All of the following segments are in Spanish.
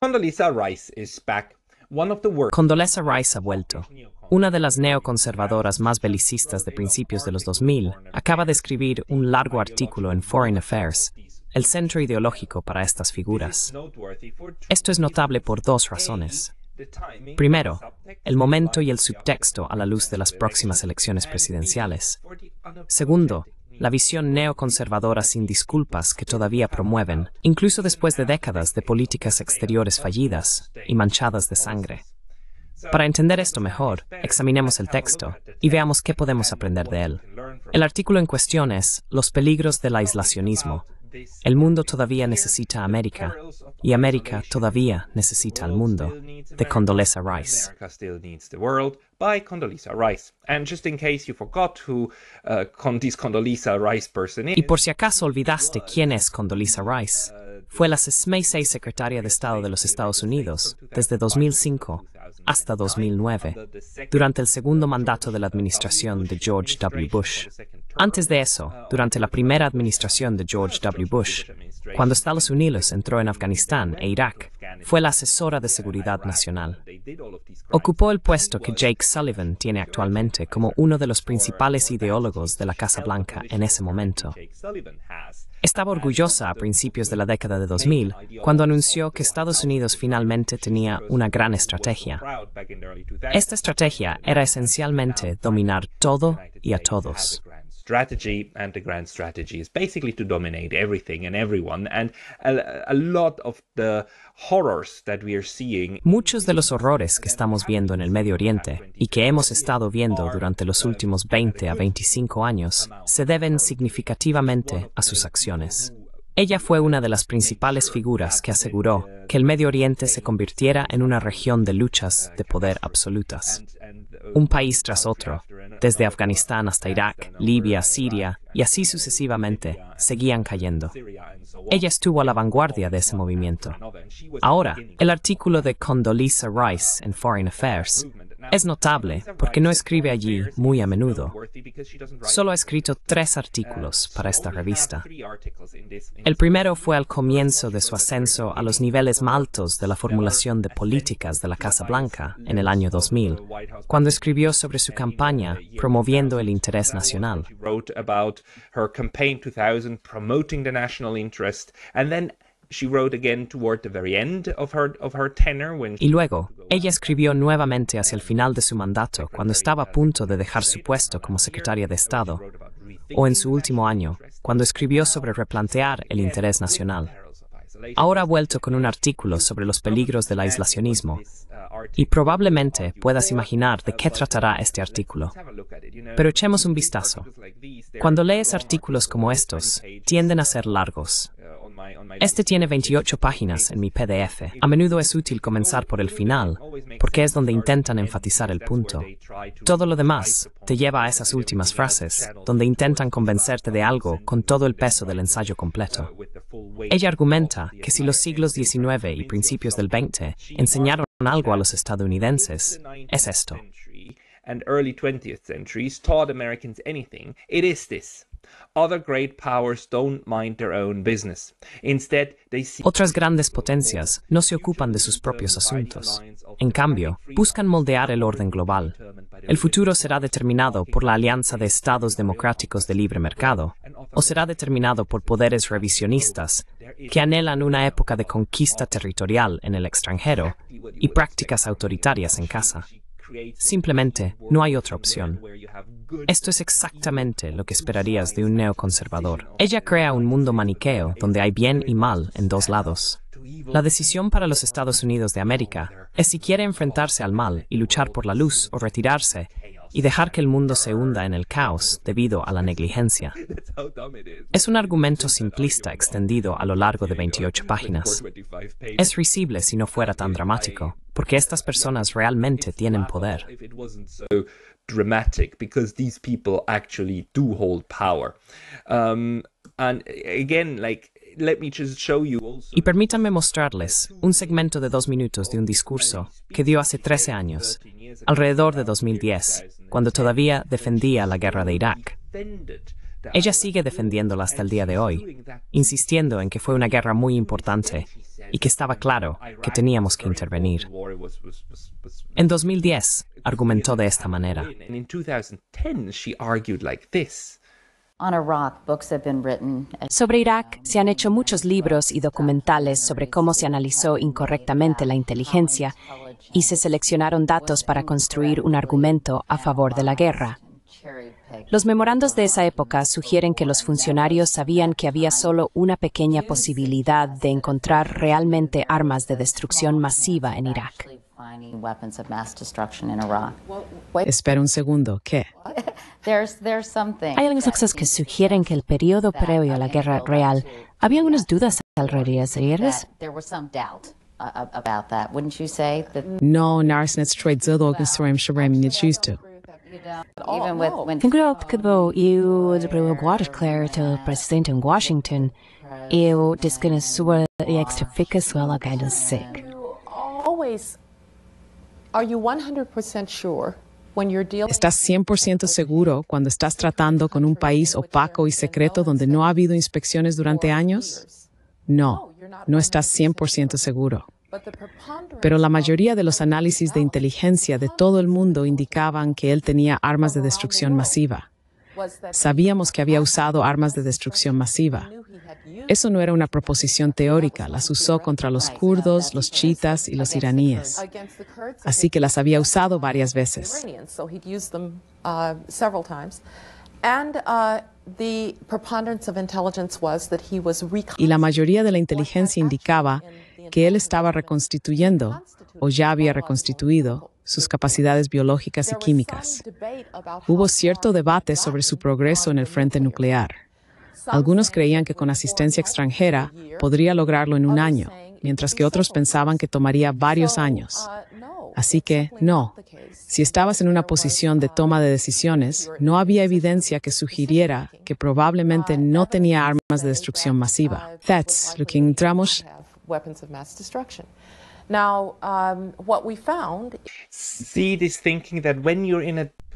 Condoleezza Rice Rice ha vuelto. Una de las neoconservadoras más belicistas de principios de los 2000 acaba de escribir un largo artículo en Foreign Affairs, el centro ideológico para estas figuras. Esto es notable por dos razones. Primero, el momento y el subtexto a la luz de las próximas elecciones presidenciales. Segundo, la visión neoconservadora sin disculpas que todavía promueven, incluso después de décadas de políticas exteriores fallidas y manchadas de sangre. Para entender esto mejor, examinemos el texto y veamos qué podemos aprender de él. El artículo en cuestión es Los peligros del aislacionismo. El mundo todavía necesita a América y América todavía necesita al mundo, de Condoleezza Rice. Condoleezza Rice. y por si acaso olvidaste quién es Condoleezza Rice, uh, fue la 66 secretaria de Estado de los Estados Unidos desde 2005 hasta 2009, durante el segundo mandato de la administración de George W. Bush. Antes de eso, durante la primera administración de George W. Bush, cuando Estados Unidos entró en Afganistán e Irak, fue la asesora de seguridad nacional. Ocupó el puesto que Jake Sullivan tiene actualmente como uno de los principales ideólogos de la Casa Blanca en ese momento. Estaba orgullosa a principios de la década de 2000, cuando anunció que Estados Unidos finalmente tenía una gran estrategia. Esta estrategia era esencialmente dominar todo y a todos a, Muchos de los horrores que estamos viendo en el Medio Oriente y que hemos estado viendo durante los últimos 20 a 25 años se deben significativamente a sus acciones. Ella fue una de las principales figuras que aseguró que el Medio Oriente se convirtiera en una región de luchas de poder absolutas. Uh, un país tras otro, desde Afganistán hasta Irak, Libia, Siria, y así sucesivamente, seguían cayendo. Ella estuvo a la vanguardia de ese movimiento. Ahora, el artículo de Condoleezza Rice en Foreign Affairs es notable porque no escribe allí muy a menudo. Solo ha escrito tres uh, artículos para esta revista. El primero fue al comienzo de su ascenso a los niveles más altos de la formulación de políticas de la Casa Blanca en el año 2000, cuando escribió sobre su campaña promoviendo el interés nacional. Y luego, ella escribió nuevamente hacia el final de su mandato, cuando estaba a punto de dejar su puesto como secretaria de Estado, o en su último año, cuando escribió sobre replantear el interés nacional. Ahora ha vuelto con un artículo sobre los peligros del aislacionismo y probablemente puedas imaginar de qué tratará este artículo. Pero echemos un vistazo. Cuando lees artículos como estos, tienden a ser largos, este tiene 28 páginas en mi PDF. A menudo es útil comenzar por el final, porque es donde intentan enfatizar el punto. Todo lo demás te lleva a esas últimas frases, donde intentan convencerte de algo con todo el peso del ensayo completo. Ella argumenta que si los siglos XIX y principios del XX enseñaron algo a los estadounidenses, es esto. Otras grandes potencias no se ocupan de sus propios asuntos. En cambio, buscan moldear el orden global. El futuro será determinado por la alianza de estados democráticos de libre mercado o será determinado por poderes revisionistas que anhelan una época de conquista territorial en el extranjero y prácticas autoritarias en casa. Simplemente, no hay otra opción. Esto es exactamente lo que esperarías de un neoconservador. Ella crea un mundo maniqueo donde hay bien y mal en dos lados. La decisión para los Estados Unidos de América es si quiere enfrentarse al mal y luchar por la luz o retirarse y dejar que el mundo se hunda en el caos debido a la negligencia. Es un argumento simplista extendido a lo largo de 28 páginas. Es risible si no fuera tan dramático, porque estas personas realmente tienen poder. Y permítanme mostrarles un segmento de dos minutos de un discurso que dio hace 13 años, alrededor de 2010, cuando todavía defendía la guerra de Irak. Ella sigue defendiéndola hasta el día de hoy, insistiendo en que fue una guerra muy importante y que estaba claro que teníamos que intervenir. En 2010 argumentó de esta manera. Sobre Irak se han hecho muchos libros y documentales sobre cómo se analizó incorrectamente la inteligencia y se seleccionaron datos para construir un argumento a favor de la guerra. Los memorandos de esa época sugieren que los funcionarios sabían que había solo una pequeña posibilidad de encontrar realmente armas de destrucción masiva en Irak. Espera un segundo, ¿qué? Hay algunas cosas que sugieren que el periodo previo a la guerra real había algunas dudas alrededor de No, Narsnets Troy ni to. Growth eu desenvolver to presidente in Washington eu desconheço sua e extra fica sua lagada sec. Always are you 100% sure? Estás 100% seguro cuando estás tratando con un país opaco y secreto donde no ha habido inspecciones durante años? No, no estás 100% seguro. Pero la mayoría de los análisis de inteligencia de todo el mundo indicaban que él tenía armas de destrucción masiva. Sabíamos que había usado armas de destrucción masiva. Eso no era una proposición teórica, las usó contra los kurdos, los chiitas y los iraníes. Así que las había usado varias veces. Uh, uh, y la mayoría de la inteligencia indicaba que él estaba reconstituyendo o ya había reconstituido sus capacidades biológicas y químicas. Hubo cierto debate sobre su progreso en el frente nuclear. Algunos creían que con asistencia extranjera podría lograrlo en un año, mientras que otros pensaban que tomaría varios años. Así que, no, si estabas en una posición de toma de decisiones, no había evidencia que sugiriera que probablemente no tenía armas de destrucción masiva. That's looking que entramos destruction.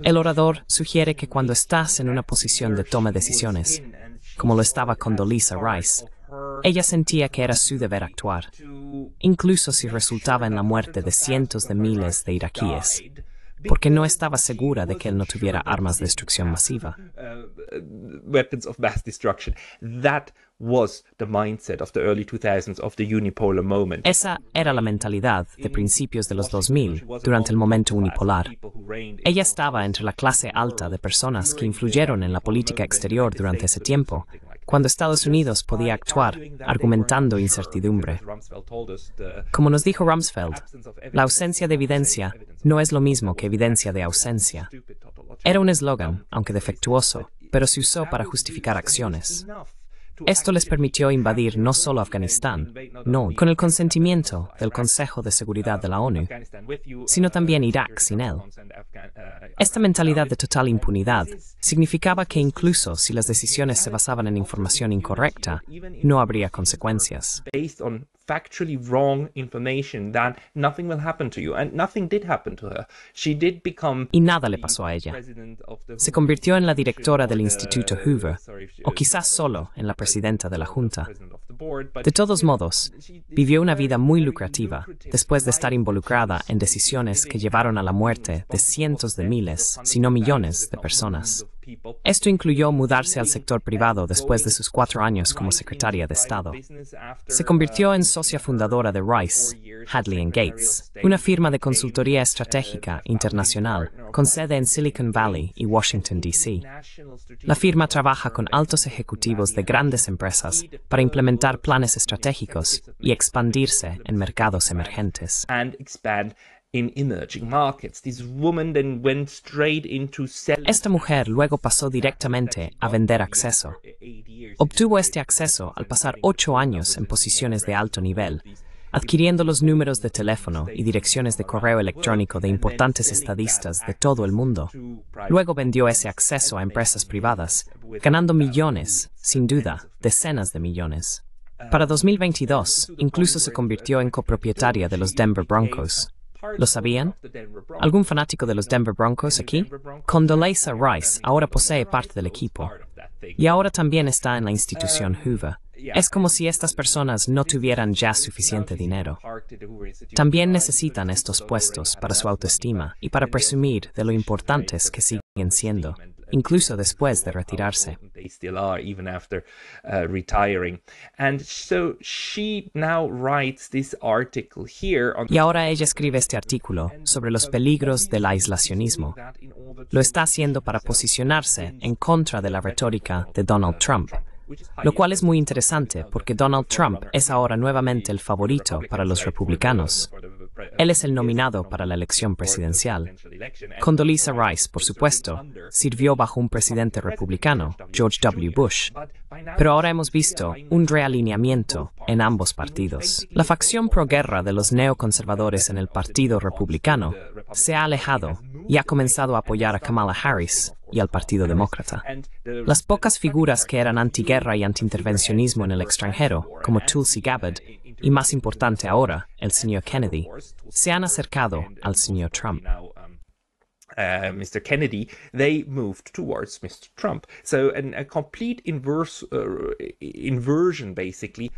El orador sugiere que cuando estás en una posición de toma de decisiones, como lo estaba con Dolisa Rice, ella sentía que era su deber actuar, incluso si resultaba en la muerte de cientos de miles de iraquíes, porque no estaba segura de que él no tuviera armas de destrucción masiva. Uh, uh, esa era la mentalidad de principios de los 2000 durante el momento unipolar. Ella estaba entre la clase alta de personas que influyeron en la política exterior durante ese tiempo, cuando Estados Unidos podía actuar argumentando incertidumbre. Como nos dijo Rumsfeld, la ausencia de evidencia no es lo mismo que evidencia de ausencia. Era un eslogan, aunque defectuoso, pero se usó para justificar acciones. Esto les permitió invadir no solo Afganistán, no, con el consentimiento del Consejo de Seguridad de la ONU, sino también Irak sin él. Esta mentalidad de total impunidad significaba que incluso si las decisiones se basaban en información incorrecta, no habría consecuencias y nada le pasó a ella. Se convirtió en la directora del uh, Instituto Hoover, o quizás solo en la presidenta de la Junta. De todos modos, vivió una vida muy lucrativa después de estar involucrada en decisiones que llevaron a la muerte de cientos de miles, si no millones, de personas. Esto incluyó mudarse al sector privado después de sus cuatro años como secretaria de Estado. Se convirtió en socia fundadora de Rice, Hadley Gates, una firma de consultoría estratégica internacional con sede en Silicon Valley y Washington, D.C. La firma trabaja con altos ejecutivos de grandes empresas para implementar planes estratégicos y expandirse en mercados emergentes. Esta mujer luego pasó directamente a vender acceso. Obtuvo este acceso al pasar ocho años en posiciones de alto nivel, adquiriendo los números de teléfono y direcciones de correo electrónico de importantes estadistas de todo el mundo. Luego vendió ese acceso a empresas privadas, ganando millones, sin duda, decenas de millones. Para 2022, incluso se convirtió en copropietaria de los Denver Broncos, ¿Lo sabían? Algún fanático de los Denver Broncos aquí, Condoleezza Rice, ahora posee parte del equipo y ahora también está en la institución Hoover. Es como si estas personas no tuvieran ya suficiente dinero. También necesitan estos puestos para su autoestima y para presumir de lo importantes que siguen siendo incluso después de retirarse. Uh, y ahora ella escribe este artículo sobre los peligros del aislacionismo. Lo está haciendo para posicionarse en contra de la retórica de Donald Trump lo cual es muy interesante porque Donald Trump es ahora nuevamente el favorito para los republicanos. Él es el nominado para la elección presidencial. Condoleezza Rice, por supuesto, sirvió bajo un presidente republicano, George W. Bush, pero ahora hemos visto un realineamiento en ambos partidos. La facción proguerra de los neoconservadores en el Partido Republicano se ha alejado y ha comenzado a apoyar a Kamala Harris y al Partido Demócrata. Las pocas figuras que eran antiguerra y antiintervencionismo en el extranjero, como Tulsi Gabbard, y más importante ahora, el señor Kennedy, se han acercado al señor Trump.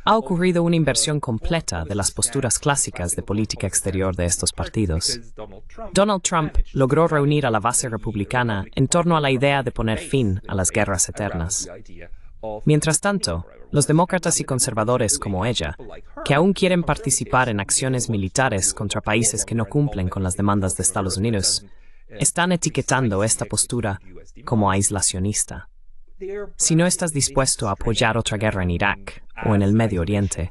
Ha ocurrido una inversión completa de las posturas clásicas de política exterior de estos partidos. Donald Trump logró reunir a la base republicana en torno a la idea de poner fin a las guerras eternas. Mientras tanto, los demócratas y conservadores como ella, que aún quieren participar en acciones militares contra países que no cumplen con las demandas de Estados Unidos, están etiquetando esta postura como aislacionista. Si no estás dispuesto a apoyar otra guerra en Irak o en el Medio Oriente,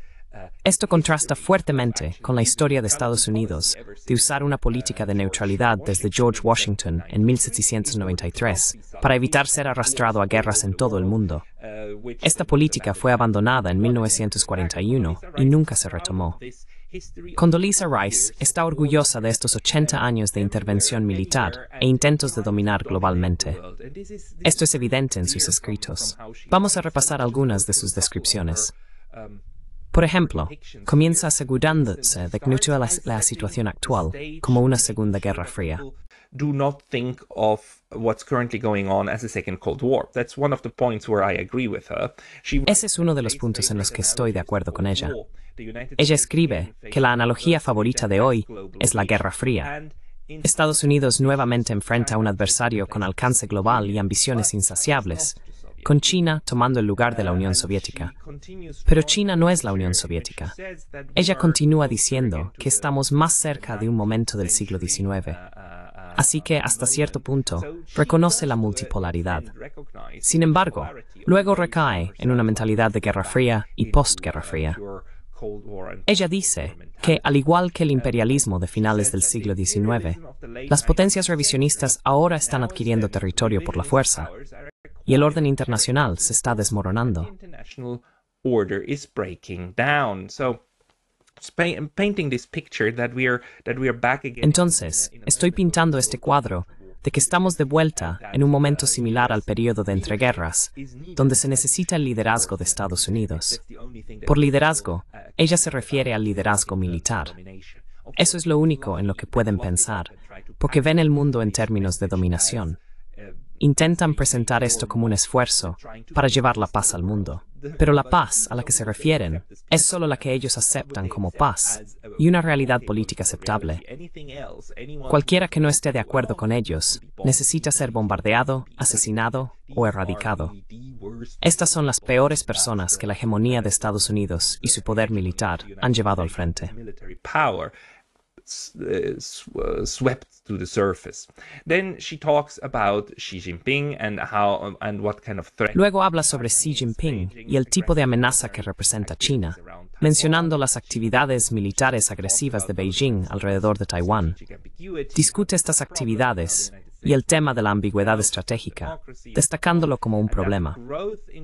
Esto contrasta fuertemente con la historia de Estados Unidos de usar una política de neutralidad desde George Washington en 1793 para evitar ser arrastrado a guerras en todo el mundo. Esta política fue abandonada en 1941 y nunca se retomó. Condoleezza Rice está orgullosa de estos 80 años de intervención militar e intentos de dominar globalmente. Esto es evidente en sus escritos. Vamos a repasar algunas de sus descripciones. Por ejemplo, comienza asegurándose de que no la, la situación actual como una Segunda Guerra Fría. Ese es uno de los puntos en los que estoy de acuerdo con ella. Ella escribe que la analogía favorita de hoy es la Guerra Fría. Estados Unidos nuevamente enfrenta a un adversario con alcance global y ambiciones insaciables, con China tomando el lugar de la Unión Soviética. Pero China no es la Unión Soviética. Ella continúa diciendo que estamos más cerca de un momento del siglo XIX. Así que, hasta cierto punto, reconoce la multipolaridad. Sin embargo, luego recae en una mentalidad de Guerra Fría y postguerra fría. Ella dice que, al igual que el imperialismo de finales del siglo XIX, las potencias revisionistas ahora están adquiriendo territorio por la fuerza, y el orden internacional se está desmoronando. Entonces, estoy pintando este cuadro de que estamos de vuelta en un momento similar al periodo de entreguerras, donde se necesita el liderazgo de Estados Unidos. Por liderazgo, ella se refiere al liderazgo militar. Eso es lo único en lo que pueden pensar, porque ven el mundo en términos de dominación intentan presentar esto como un esfuerzo para llevar la paz al mundo. Pero la paz a la que se refieren es solo la que ellos aceptan como paz y una realidad política aceptable. Cualquiera que no esté de acuerdo con ellos necesita ser bombardeado, asesinado o erradicado. Estas son las peores personas que la hegemonía de Estados Unidos y su poder militar han llevado al frente. Luego habla sobre Xi Jinping y el tipo de amenaza que representa China, mencionando las actividades militares agresivas de Beijing alrededor de Taiwán. Discute estas actividades y el tema de la ambigüedad estratégica, destacándolo como un problema.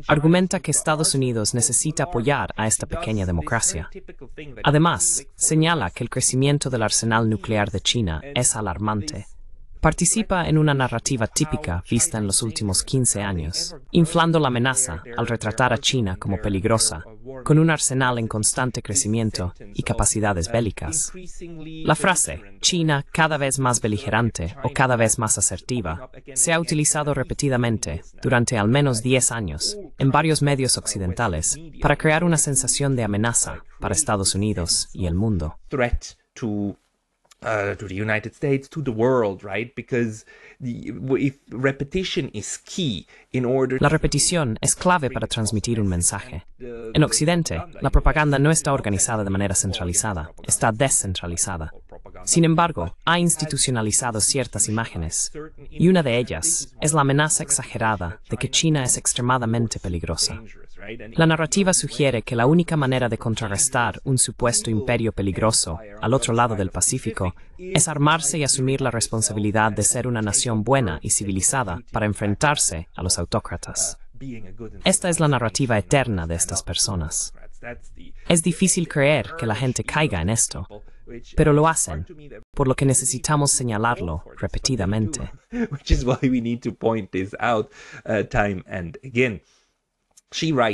Argumenta que Estados Unidos necesita apoyar a esta pequeña democracia. Además, señala que el crecimiento del arsenal nuclear de China es alarmante participa en una narrativa típica vista en los últimos 15 años, inflando la amenaza al retratar a China como peligrosa, con un arsenal en constante crecimiento y capacidades bélicas. La frase China cada vez más beligerante o cada vez más asertiva se ha utilizado repetidamente durante al menos 10 años en varios medios occidentales para crear una sensación de amenaza para Estados Unidos y el mundo. Uh, United States, la repetición es clave para transmitir un mensaje. Uh, en Occidente, la propaganda no está organizada de manera centralizada, está descentralizada. Sin embargo, ha institucionalizado ciertas imágenes, y una de ellas es la amenaza exagerada de que China es extremadamente peligrosa. La narrativa sugiere que la única manera de contrarrestar un supuesto imperio peligroso al otro lado del Pacífico es armarse y asumir la responsabilidad de ser una nación buena y civilizada para enfrentarse a los autócratas. Esta es la narrativa eterna de estas personas. Es difícil creer que la gente caiga en esto, pero lo hacen, por lo que necesitamos señalarlo repetidamente. Ella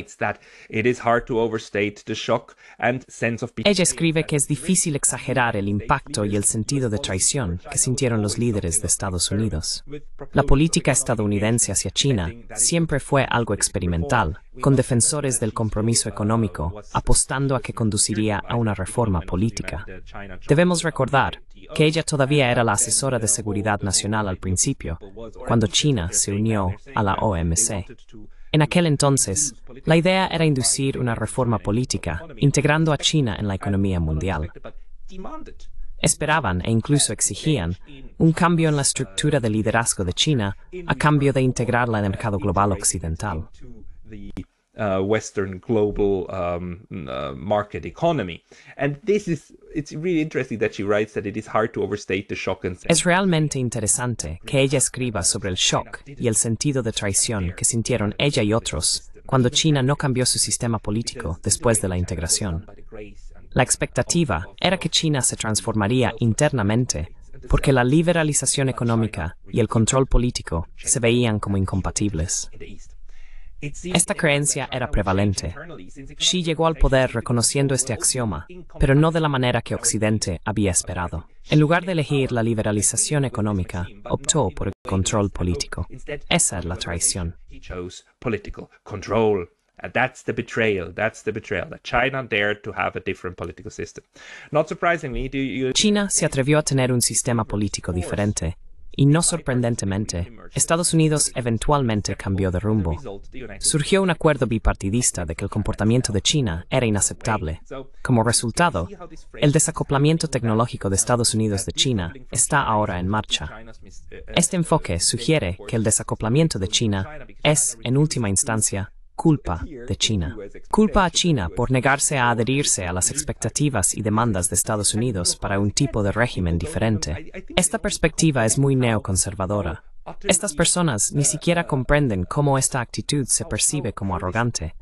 escribe que es difícil exagerar el impacto y el sentido de traición que sintieron los líderes de Estados Unidos. La política estadounidense hacia China siempre fue algo experimental, con defensores del compromiso económico apostando a que conduciría a una reforma política. Debemos recordar que ella todavía era la asesora de seguridad nacional al principio, cuando China se unió a la OMC. En aquel entonces, la idea era inducir una reforma política, integrando a China en la economía mundial. Esperaban e incluso exigían un cambio en la estructura de liderazgo de China a cambio de integrarla en el mercado global occidental. Uh, Western global Es realmente interesante que ella escriba sobre el shock y el sentido de traición que sintieron ella y otros cuando China no cambió su sistema político después de la integración. La expectativa era que China se transformaría internamente porque la liberalización económica y el control político se veían como incompatibles. Esta creencia era prevalente. Xi llegó al poder reconociendo este axioma, pero no de la manera que Occidente había esperado. En lugar de elegir la liberalización económica, optó por el control político. Esa es la traición. China se atrevió a tener un sistema político diferente y no sorprendentemente, Estados Unidos eventualmente cambió de rumbo. Surgió un acuerdo bipartidista de que el comportamiento de China era inaceptable. Como resultado, el desacoplamiento tecnológico de Estados Unidos de China está ahora en marcha. Este enfoque sugiere que el desacoplamiento de China es, en última instancia, culpa de China. Culpa a China por negarse a adherirse a las expectativas y demandas de Estados Unidos para un tipo de régimen diferente. Esta perspectiva es muy neoconservadora. Estas personas ni siquiera comprenden cómo esta actitud se percibe como arrogante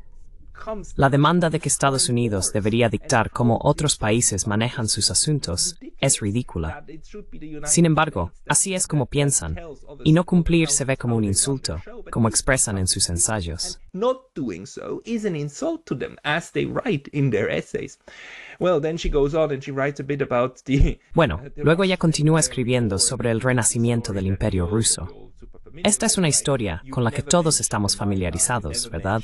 la demanda de que Estados Unidos debería dictar cómo otros países manejan sus asuntos es ridícula. Sin embargo, así es como piensan, y no cumplir se ve como un insulto, como expresan en sus ensayos. Bueno, luego ella continúa escribiendo sobre el renacimiento del Imperio Ruso. Esta es una historia con la que todos estamos familiarizados, ¿verdad?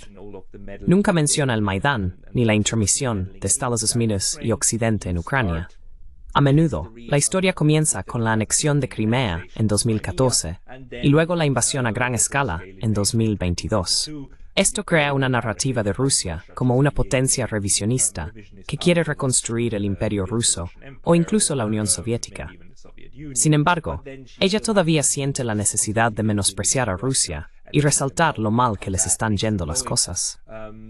Nunca menciona el Maidán ni la intromisión de Estados Unidos y Occidente en Ucrania. A menudo, la historia comienza con la anexión de Crimea en 2014 y luego la invasión a gran escala en 2022. Esto crea una narrativa de Rusia como una potencia revisionista que quiere reconstruir el imperio ruso o incluso la Unión Soviética sin embargo, ella todavía siente la necesidad de menospreciar a Rusia y resaltar lo mal que les están yendo las cosas.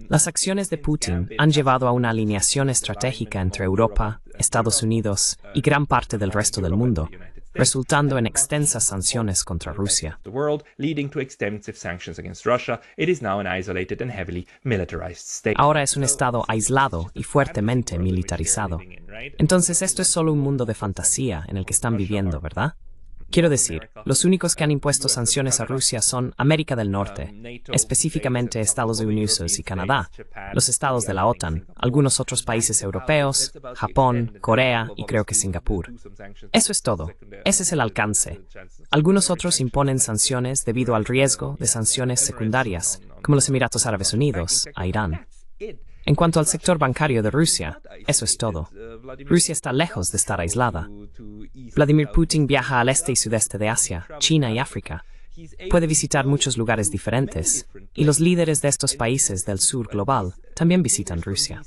Las acciones de Putin han llevado a una alineación estratégica entre Europa, Estados Unidos y gran parte del resto del mundo, resultando en extensas sanciones contra Rusia. Ahora es un estado aislado y fuertemente militarizado. Entonces esto es solo un mundo de fantasía en el que están viviendo, ¿verdad? Quiero decir, los únicos que han impuesto sanciones a Rusia son América del Norte, específicamente Estados Unidos y Canadá, los estados de la OTAN, algunos otros países europeos, Japón, Corea y creo que Singapur. Eso es todo. Ese es el alcance. Algunos otros imponen sanciones debido al riesgo de sanciones secundarias, como los Emiratos Árabes Unidos, a Irán. En cuanto al sector bancario de Rusia, eso es todo. Rusia está lejos de estar aislada. Vladimir Putin viaja al este y sudeste de Asia, China y África. Puede visitar muchos lugares diferentes, y los líderes de estos países del sur global también visitan Rusia.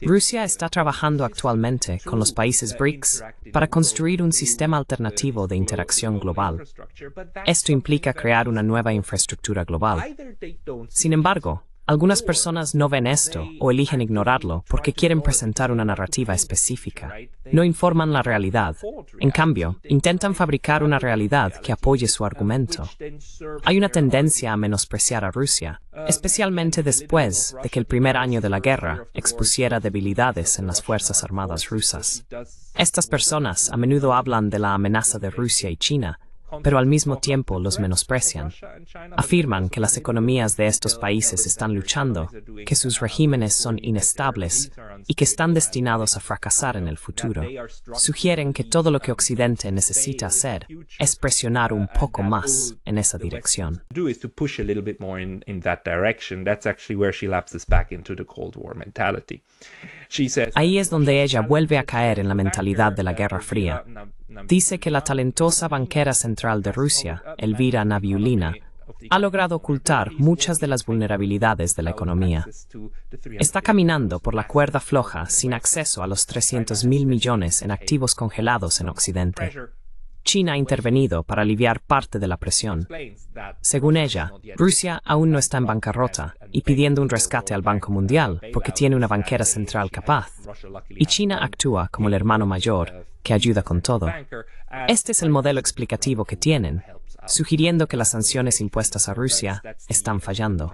Rusia está trabajando actualmente con los países BRICS para construir un sistema alternativo de interacción global. Esto implica crear una nueva infraestructura global. Sin embargo, algunas personas no ven esto o eligen ignorarlo porque quieren presentar una narrativa específica. No informan la realidad. En cambio, intentan fabricar una realidad que apoye su argumento. Hay una tendencia a menospreciar a Rusia, especialmente después de que el primer año de la guerra expusiera debilidades en las Fuerzas Armadas rusas. Estas personas a menudo hablan de la amenaza de Rusia y China, pero al mismo tiempo los menosprecian. Afirman que las economías de estos países están luchando, que sus regímenes son inestables y que están destinados a fracasar en el futuro. Sugieren que todo lo que Occidente necesita hacer es presionar un poco más en esa dirección. Ahí es donde ella vuelve a caer en la mentalidad de la Guerra Fría dice que la talentosa banquera central de Rusia, Elvira Naviulina, ha logrado ocultar muchas de las vulnerabilidades de la economía. Está caminando por la cuerda floja sin acceso a los 300 mil millones en activos congelados en Occidente. China ha intervenido para aliviar parte de la presión. Según ella, Rusia aún no está en bancarrota y pidiendo un rescate al Banco Mundial porque tiene una banquera central capaz. Y China actúa como el hermano mayor, que ayuda con todo. Este es el modelo explicativo que tienen, sugiriendo que las sanciones impuestas a Rusia están fallando.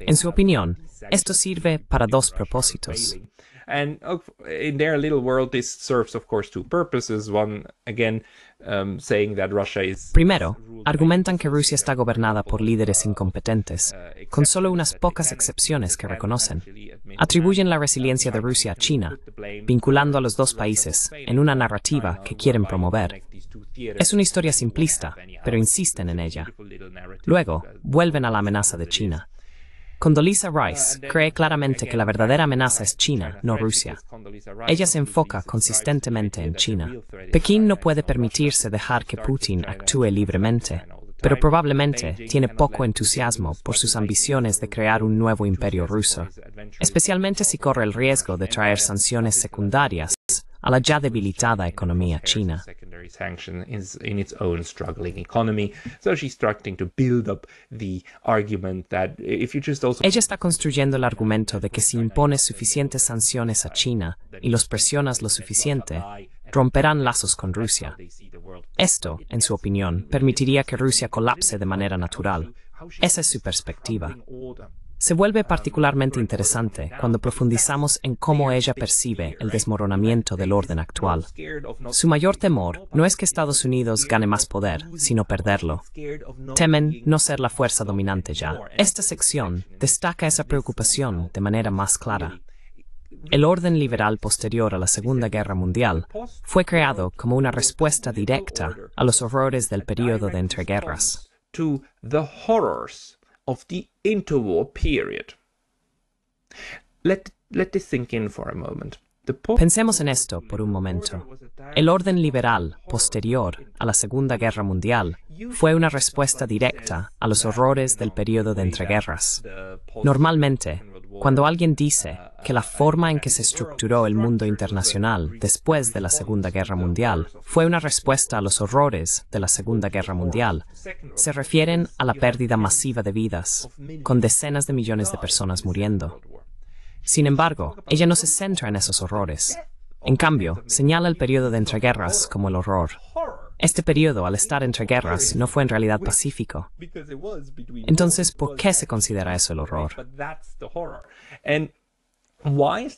En su opinión, esto sirve para dos propósitos. And oh, in their little world, this serves, of course, two purposes. One, again, um, saying that Russia is... Primero, argumentan que Rusia está gobernada por líderes incompetentes, uh, con solo unas pocas excepciones que reconocen. Atribuyen la uh, resiliencia de Rusia a China, vinculando a los dos países en una narrativa que quieren promover. Es una historia simplista, pero insisten en ella. Luego, vuelven a la amenaza de China Condoleezza Rice ah, cree claramente que la verdadera amenaza es China, no Rusia. Ella se enfoca consistentemente en China. Pekín no puede permitirse dejar que Putin actúe libremente, pero probablemente tiene poco entusiasmo por sus ambiciones de crear un nuevo imperio ruso, especialmente si corre el riesgo de traer sanciones secundarias a la ya debilitada economía china. Ella está construyendo el argumento de que si impones suficientes sanciones a China y los presionas lo suficiente, romperán lazos con Rusia. Esto, en su opinión, permitiría que Rusia colapse de manera natural. Esa es su perspectiva se vuelve particularmente interesante cuando profundizamos en cómo ella percibe el desmoronamiento del orden actual. Su mayor temor no es que Estados Unidos gane más poder, sino perderlo. Temen no ser la fuerza dominante ya. Esta sección destaca esa preocupación de manera más clara. El orden liberal posterior a la Segunda Guerra Mundial fue creado como una respuesta directa a los horrores del período de entreguerras a Pensemos en esto por un momento. El orden liberal posterior a la Segunda Guerra Mundial fue una respuesta directa a los horrores del periodo de entreguerras. Normalmente, cuando alguien dice que la forma en que se estructuró el mundo internacional después de la Segunda Guerra Mundial fue una respuesta a los horrores de la Segunda Guerra Mundial. Se refieren a la pérdida masiva de vidas, con decenas de millones de personas muriendo. Sin embargo, ella no se centra en esos horrores. En cambio, señala el periodo de entreguerras como el horror. Este periodo, al estar entreguerras, no fue en realidad pacífico. Entonces, ¿por qué se considera eso el horror? La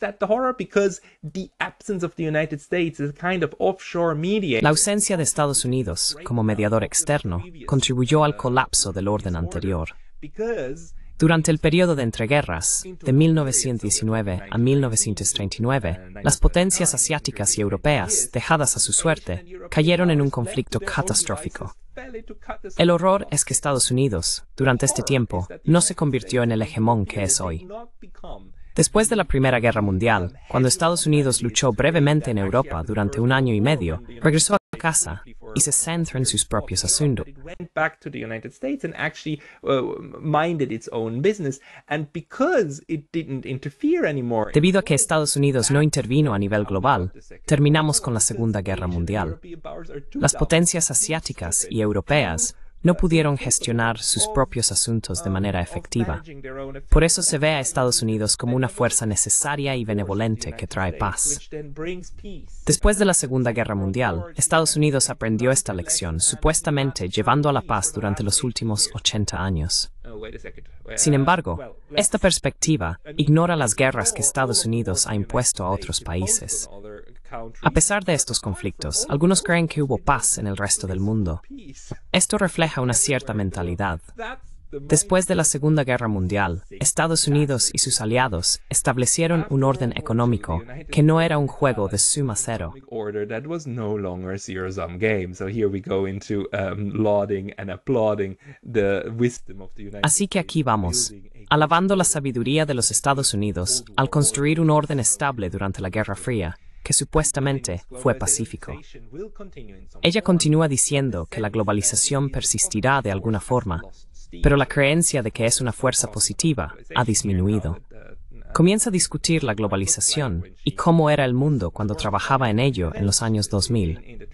ausencia de Estados Unidos como mediador externo contribuyó al colapso del orden anterior. Durante el periodo de entreguerras, de 1919 a 1939, las potencias asiáticas y europeas, dejadas a su suerte, cayeron en un conflicto catastrófico. El horror es que Estados Unidos, durante este tiempo, no se convirtió en el hegemón que es hoy. Después de la Primera Guerra Mundial, cuando Estados Unidos luchó brevemente en Europa durante un año y medio, regresó a casa y se centró en sus propios asuntos. Debido a que Estados Unidos no intervino a nivel global, terminamos con la Segunda Guerra Mundial. Las potencias asiáticas y europeas no pudieron gestionar sus propios asuntos de manera efectiva. Por eso se ve a Estados Unidos como una fuerza necesaria y benevolente que trae paz. Después de la Segunda Guerra Mundial, Estados Unidos aprendió esta lección, supuestamente llevando a la paz durante los últimos 80 años. Sin embargo, esta perspectiva ignora las guerras que Estados Unidos ha impuesto a otros países. A pesar de estos conflictos, algunos creen que hubo paz en el resto del mundo. Esto refleja una cierta mentalidad. Después de la Segunda Guerra Mundial, Estados Unidos y sus aliados establecieron un orden económico que no era un juego de suma cero. Así que aquí vamos, alabando la sabiduría de los Estados Unidos al construir un orden estable durante la Guerra Fría que supuestamente fue pacífico. Ella continúa diciendo que la globalización persistirá de alguna forma, pero la creencia de que es una fuerza positiva ha disminuido. Comienza a discutir la globalización y cómo era el mundo cuando trabajaba en ello en los años 2000.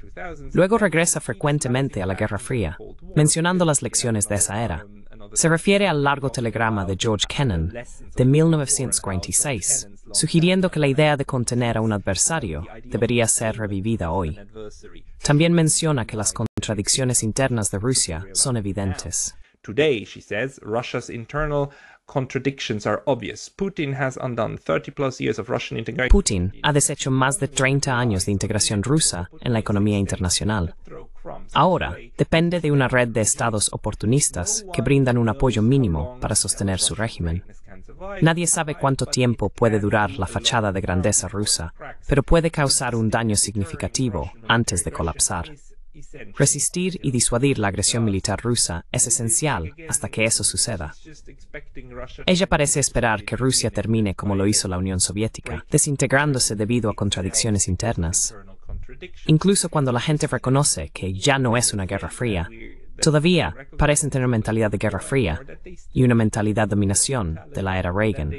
Luego regresa frecuentemente a la Guerra Fría, mencionando las lecciones de esa era, se refiere al largo telegrama de George Kennan de 1946, sugiriendo que la idea de contener a un adversario debería ser revivida hoy. También menciona que las contradicciones internas de Rusia son evidentes. she says, Russia's internal contradictions are obvious. Putin Putin ha deshecho más de 30 años de integración rusa en la economía internacional. Ahora depende de una red de estados oportunistas que brindan un apoyo mínimo para sostener su régimen. Nadie sabe cuánto tiempo puede durar la fachada de grandeza rusa, pero puede causar un daño significativo antes de colapsar. Resistir y disuadir la agresión militar rusa es esencial hasta que eso suceda. Ella parece esperar que Rusia termine como lo hizo la Unión Soviética, desintegrándose debido a contradicciones internas. Incluso cuando la gente reconoce que ya no es una guerra fría, todavía parecen tener mentalidad de guerra fría y una mentalidad de dominación de la era Reagan.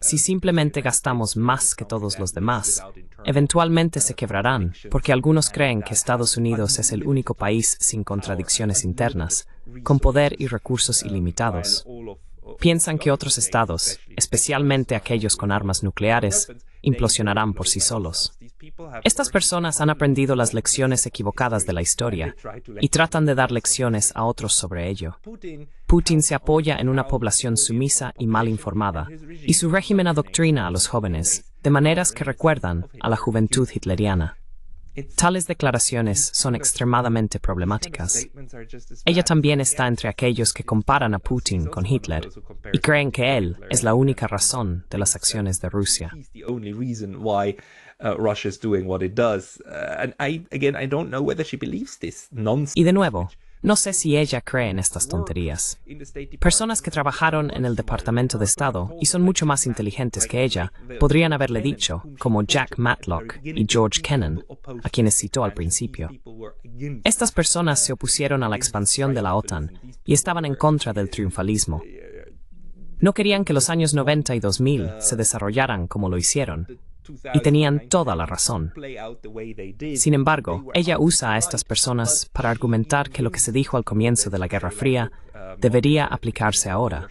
Si simplemente gastamos más que todos los demás, eventualmente se quebrarán, porque algunos creen que Estados Unidos es el único país sin contradicciones internas, con poder y recursos um, ilimitados piensan que otros estados, especialmente aquellos con armas nucleares, implosionarán por sí solos. Estas personas han aprendido las lecciones equivocadas de la historia y tratan de dar lecciones a otros sobre ello. Putin se apoya en una población sumisa y mal informada, y su régimen adoctrina a los jóvenes, de maneras que recuerdan a la juventud hitleriana. Tales declaraciones son extremadamente problemáticas. Ella también está entre aquellos que comparan a Putin con Hitler y creen que él es la única razón de las acciones de Rusia. Y de nuevo, no sé si ella cree en estas tonterías. Personas que trabajaron en el Departamento de Estado y son mucho más inteligentes que ella podrían haberle dicho, como Jack Matlock y George Kennan, a quienes citó al principio. Estas personas se opusieron a la expansión de la OTAN y estaban en contra del triunfalismo. No querían que los años 90 y 2000 se desarrollaran como lo hicieron, y tenían toda la razón. Sin embargo, ella usa a estas personas para argumentar que lo que se dijo al comienzo de la Guerra Fría debería aplicarse ahora.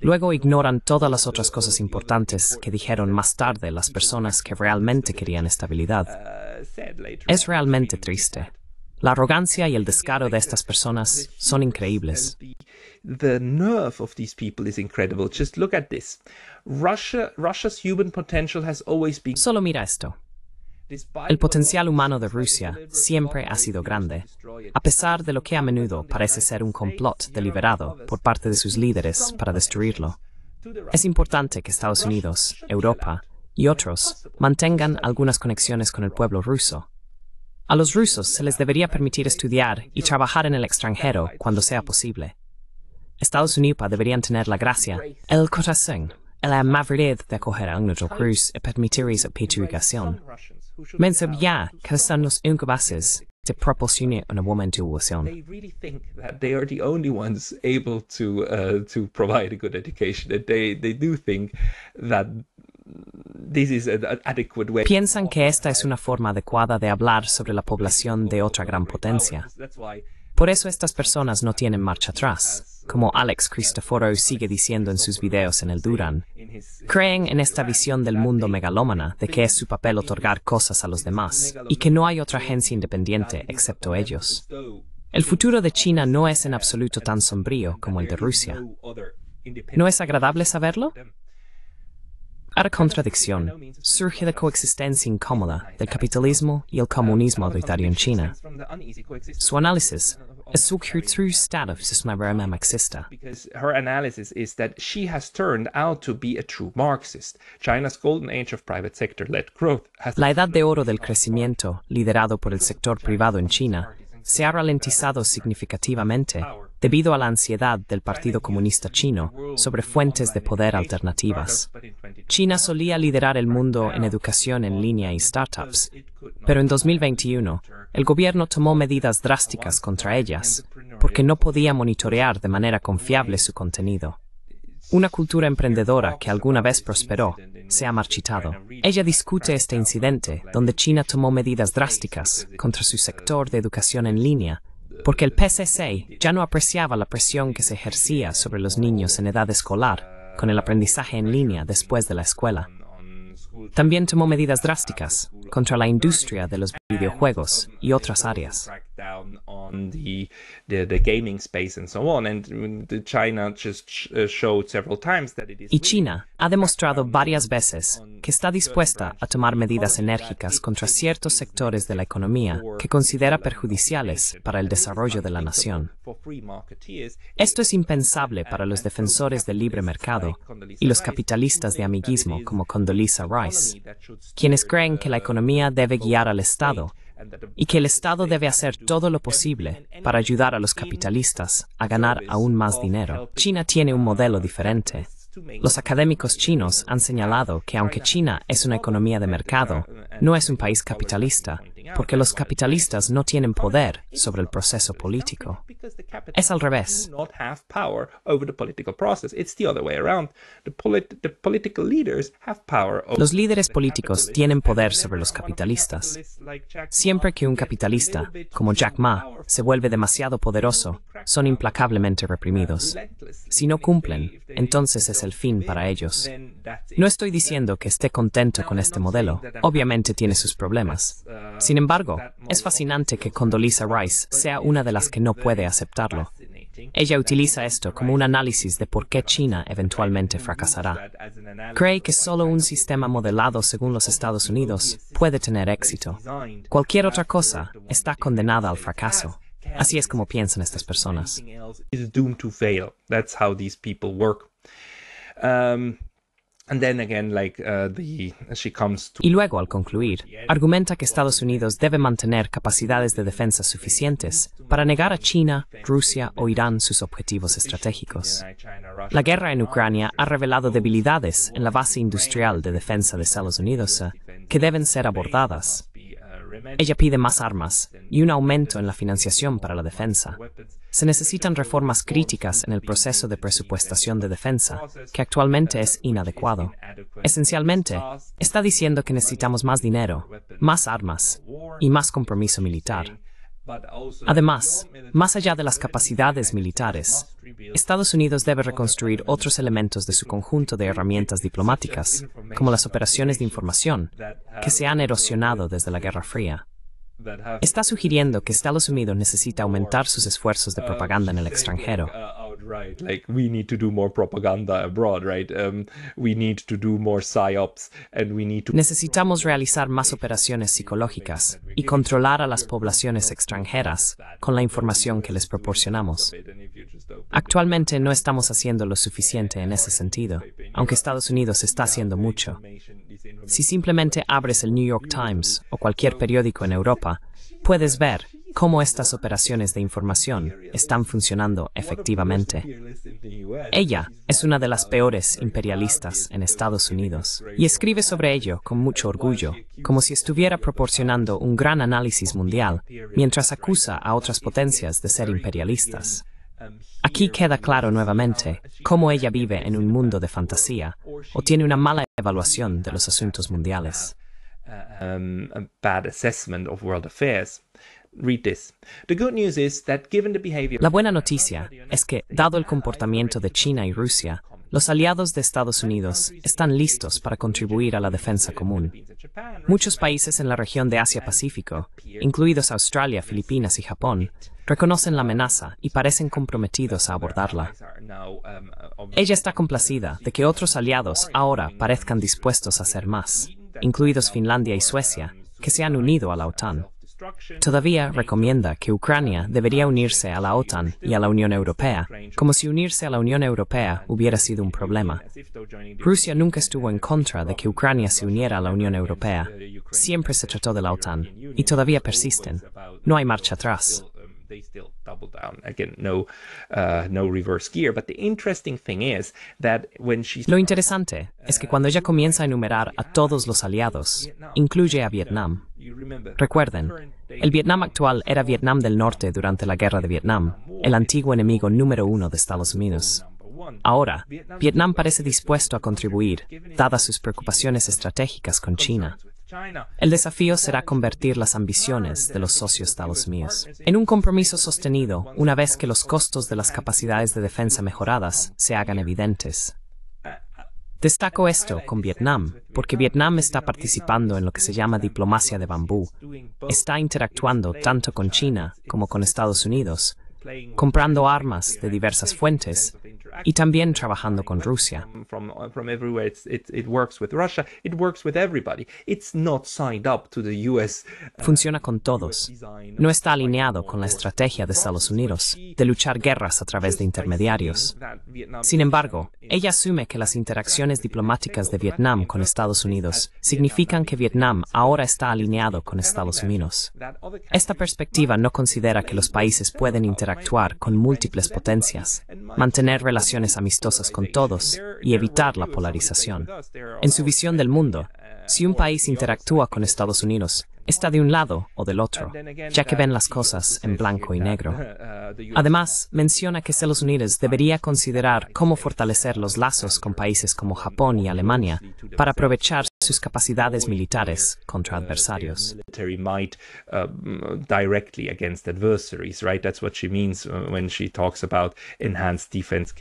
Luego ignoran todas las otras cosas importantes que dijeron más tarde las personas que realmente querían estabilidad. Es realmente triste. La arrogancia y el descaro de estas personas son increíbles. Solo mira esto. El potencial humano de Rusia siempre ha sido grande, a pesar de lo que a menudo parece ser un complot deliberado por parte de sus líderes para destruirlo. Es importante que Estados Unidos, Europa y otros mantengan algunas conexiones con el pueblo ruso a los rusos se les debería permitir estudiar y trabajar en el extranjero cuando sea posible. Estados Unidos deberían tener la gracia, el corazón, la amabilidad de acoger a un otro Cruz y permitirles la petrificación. Mensa ya que son los únicos bases de proporcionar una buena educación. Uh, a good education. Piensan que esta es una forma adecuada de hablar sobre la población de otra gran potencia. Por eso estas personas no tienen marcha atrás, como Alex Cristoforo sigue diciendo en sus videos en el Duran. Creen en esta visión del mundo megalómana de que es su papel otorgar cosas a los demás y que no hay otra agencia independiente excepto ellos. El futuro de China no es en absoluto tan sombrío como el de Rusia. ¿No es agradable saberlo? la contradicción surge la coexistencia incómoda del capitalismo y el comunismo autoritario en China. Su análisis es su true es una rama marxista. La edad de oro del crecimiento liderado por el sector privado en China se ha ralentizado significativamente debido a la ansiedad del Partido Comunista Chino sobre fuentes de poder alternativas. China solía liderar el mundo en educación en línea y startups, pero en 2021 el gobierno tomó medidas drásticas contra ellas porque no podía monitorear de manera confiable su contenido. Una cultura emprendedora que alguna vez prosperó se ha marchitado. Ella discute este incidente donde China tomó medidas drásticas contra su sector de educación en línea porque el PCC ya no apreciaba la presión que se ejercía sobre los niños en edad escolar con el aprendizaje en línea después de la escuela. También tomó medidas drásticas, contra la industria de los videojuegos y otras áreas. Y China ha demostrado varias veces que está dispuesta a tomar medidas enérgicas contra ciertos sectores de la economía que considera perjudiciales para el desarrollo de la nación. Esto es impensable para los defensores del libre mercado y los capitalistas de amiguismo como Condoleezza Rice, quienes creen que la economía debe guiar al Estado y que el Estado debe hacer todo lo posible para ayudar a los capitalistas a ganar aún más dinero. China tiene un modelo diferente. Los académicos chinos han señalado que aunque China es una economía de mercado, no es un país capitalista, porque los capitalistas no tienen poder sobre el proceso político. Es al revés. Los líderes políticos tienen poder sobre los capitalistas. Siempre que un capitalista, como Jack Ma, se vuelve demasiado poderoso, son implacablemente reprimidos. Si no cumplen, entonces es el fin para ellos. No estoy diciendo que esté contento con este modelo, obviamente tiene sus problemas. Sin embargo, es fascinante que Condoleezza Rice sea una de las que no puede aceptarlo. Ella utiliza esto como un análisis de por qué China eventualmente fracasará. Cree que solo un sistema modelado según los Estados Unidos puede tener éxito. Cualquier otra cosa está condenada al fracaso. Así es como piensan estas personas. Uh, y luego, al concluir, argumenta que Estados Unidos debe mantener capacidades de defensa suficientes para negar a China, Rusia o Irán sus objetivos estratégicos. La guerra en Ucrania ha revelado debilidades en la base industrial de defensa de Estados Unidos eh, que deben ser abordadas, ella pide más armas y un aumento en la financiación para la defensa. Se necesitan reformas críticas en el proceso de presupuestación de defensa, que actualmente es inadecuado. Esencialmente, está diciendo que necesitamos más dinero, más armas y más compromiso militar. Además, más allá de las capacidades militares, Estados Unidos debe reconstruir otros elementos de su conjunto de herramientas diplomáticas, como las operaciones de información, que se han erosionado desde la Guerra Fría. Está sugiriendo que Estados Unidos necesita aumentar sus esfuerzos de propaganda en el extranjero, Necesitamos realizar más operaciones psicológicas y controlar a las poblaciones extranjeras con la información que les proporcionamos. Actualmente no estamos haciendo lo suficiente en ese sentido, aunque Estados Unidos está haciendo mucho. Si simplemente abres el New York Times o cualquier periódico en Europa, puedes ver cómo estas operaciones de información están funcionando efectivamente. Ella es una de las peores imperialistas en Estados Unidos y escribe sobre ello con mucho orgullo, como si estuviera proporcionando un gran análisis mundial mientras acusa a otras potencias de ser imperialistas. Aquí queda claro nuevamente cómo ella vive en un mundo de fantasía o tiene una mala evaluación de los asuntos mundiales. Um, la buena noticia es que, dado el comportamiento de China y Rusia, los aliados de Estados Unidos están listos para contribuir a la defensa común. Muchos países en la región de Asia-Pacífico, incluidos Australia, Filipinas y Japón, reconocen la amenaza y parecen comprometidos a abordarla. Ella está complacida de que otros aliados ahora parezcan dispuestos a hacer más, incluidos Finlandia y Suecia, que se han unido a la OTAN. Todavía recomienda que Ucrania debería unirse a la OTAN y a la Unión Europea, como si unirse a la Unión Europea hubiera sido un problema. Rusia nunca estuvo en contra de que Ucrania se uniera a la Unión Europea. Siempre se trató de la OTAN, y todavía persisten. No hay marcha atrás. Lo interesante es que cuando ella comienza a enumerar a todos los aliados incluye a Vietnam Recuerden, el Vietnam actual era Vietnam del Norte durante la Guerra de Vietnam, el antiguo enemigo número uno de Estados Unidos. Ahora, Vietnam parece dispuesto a contribuir, dadas sus preocupaciones estratégicas con China. El desafío será convertir las ambiciones de los socios Estados Unidos en un compromiso sostenido una vez que los costos de las capacidades de defensa mejoradas se hagan evidentes. Destaco esto con Vietnam, porque Vietnam está participando en lo que se llama diplomacia de bambú. Está interactuando tanto con China como con Estados Unidos, comprando armas de diversas fuentes y también trabajando con Rusia. Funciona con todos. No está alineado con la estrategia de Estados Unidos de luchar guerras a través de intermediarios. Sin embargo, ella asume que las interacciones diplomáticas de Vietnam con Estados Unidos significan que Vietnam ahora está alineado con Estados Unidos. Esta perspectiva no considera que los países pueden interactuar con múltiples potencias, mantener relaciones relaciones amistosas con todos y evitar la polarización. En su visión del mundo, si un país interactúa con Estados Unidos, está de un lado o del otro, ya que ven las cosas en blanco y negro. Uh, Además, menciona que Estados Unidos debería considerar cómo fortalecer los lazos con países como Japón y Alemania para aprovechar sus capacidades militares contra uh, adversarios.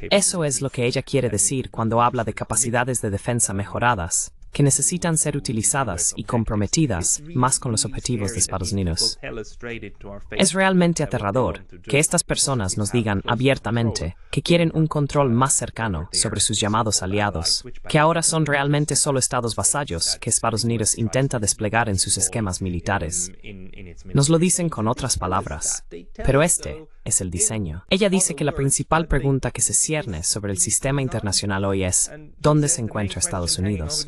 Eso es lo que ella quiere decir cuando habla de capacidades de defensa mejoradas que necesitan ser utilizadas y comprometidas más con los objetivos de Estados Unidos. Es realmente aterrador que estas personas nos digan abiertamente que quieren un control más cercano sobre sus llamados aliados, que ahora son realmente solo estados vasallos que Estados Unidos intenta desplegar en sus esquemas militares. Nos lo dicen con otras palabras, pero este es el diseño. Ella dice que la principal pregunta que se cierne sobre el sistema internacional hoy es ¿dónde se encuentra Estados Unidos?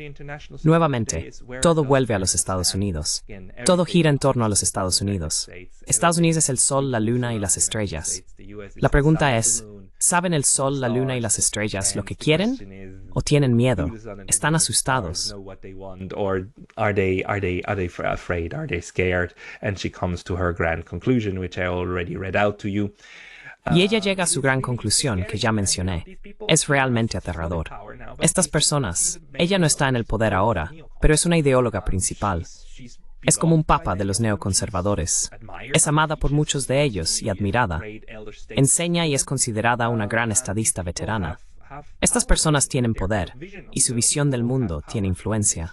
Nuevamente, todo vuelve a los Estados Unidos. Todo gira en torno a los Estados Unidos. Estados Unidos es el sol, la luna y las estrellas. La pregunta es ¿Saben el sol, la luna y las estrellas lo que quieren? ¿O tienen miedo? ¿Están asustados? Y ella llega a su gran conclusión, que ya mencioné. Es realmente aterrador. Estas personas, ella no está en el poder ahora, pero es una ideóloga principal. Es como un papa de los neoconservadores. Es amada por muchos de ellos y admirada. Enseña y es considerada una gran estadista veterana. Estas personas tienen poder y su visión del mundo tiene influencia.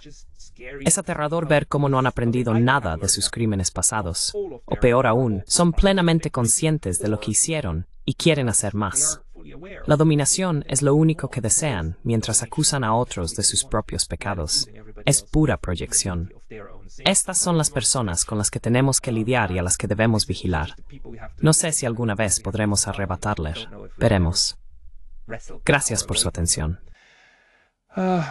Es aterrador ver cómo no han aprendido nada de sus crímenes pasados, o peor aún, son plenamente conscientes de lo que hicieron y quieren hacer más. La dominación es lo único que desean mientras acusan a otros de sus propios pecados. Es pura proyección. Estas son las personas con las que tenemos que lidiar y a las que debemos vigilar. No sé si alguna vez podremos arrebatarles. Veremos. Gracias por su atención. Ah,